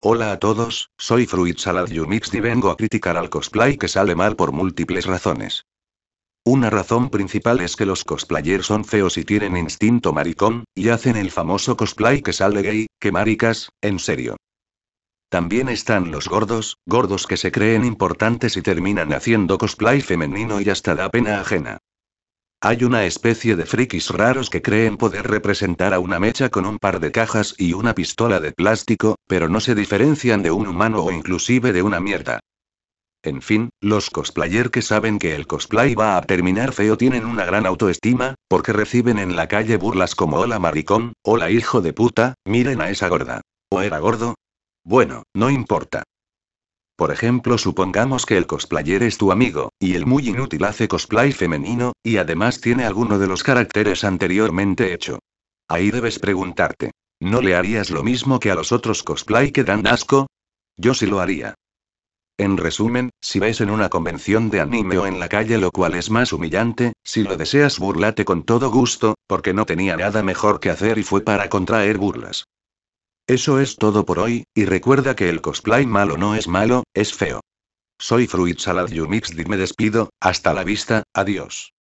Hola a todos, soy Fruit Salad Yumix y vengo a criticar al cosplay que sale mal por múltiples razones. Una razón principal es que los cosplayers son feos y tienen instinto maricón, y hacen el famoso cosplay que sale gay, que maricas, en serio. También están los gordos, gordos que se creen importantes y terminan haciendo cosplay femenino y hasta da pena ajena. Hay una especie de frikis raros que creen poder representar a una mecha con un par de cajas y una pistola de plástico, pero no se diferencian de un humano o inclusive de una mierda. En fin, los cosplayer que saben que el cosplay va a terminar feo tienen una gran autoestima, porque reciben en la calle burlas como hola maricón, hola hijo de puta, miren a esa gorda. ¿O era gordo? Bueno, no importa. Por ejemplo, supongamos que el cosplayer es tu amigo, y el muy inútil hace cosplay femenino, y además tiene alguno de los caracteres anteriormente hecho. Ahí debes preguntarte, ¿no le harías lo mismo que a los otros cosplay que dan asco? Yo sí lo haría. En resumen, si ves en una convención de anime o en la calle lo cual es más humillante, si lo deseas burlate con todo gusto, porque no tenía nada mejor que hacer y fue para contraer burlas. Eso es todo por hoy, y recuerda que el cosplay malo no es malo, es feo. Soy Fruit Salad Yumix y me despido, hasta la vista, adiós.